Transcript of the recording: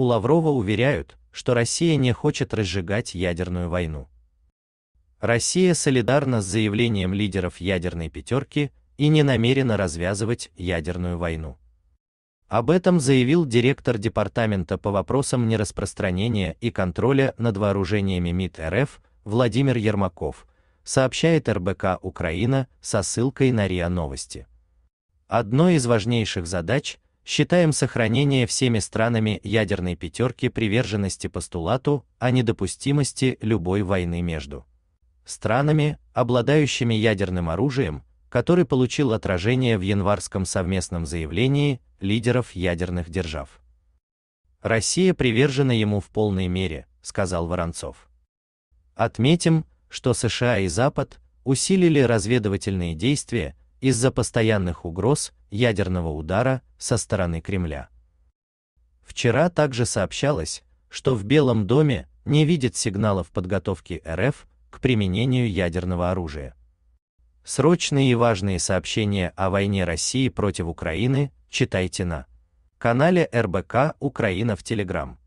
У Лаврова уверяют, что Россия не хочет разжигать ядерную войну. Россия солидарна с заявлением лидеров ядерной пятерки и не намерена развязывать ядерную войну. Об этом заявил директор департамента по вопросам нераспространения и контроля над вооружениями МИД РФ Владимир Ермаков, сообщает РБК Украина со ссылкой на РИА Новости. Одной из важнейших задач считаем сохранение всеми странами ядерной пятерки приверженности постулату о недопустимости любой войны между странами, обладающими ядерным оружием, который получил отражение в январском совместном заявлении лидеров ядерных держав. Россия привержена ему в полной мере, сказал Воронцов. Отметим, что США и Запад усилили разведывательные действия, из-за постоянных угроз ядерного удара со стороны Кремля. Вчера также сообщалось, что в Белом доме не видит сигналов подготовки РФ к применению ядерного оружия. Срочные и важные сообщения о войне России против Украины читайте на канале РБК Украина в Телеграм.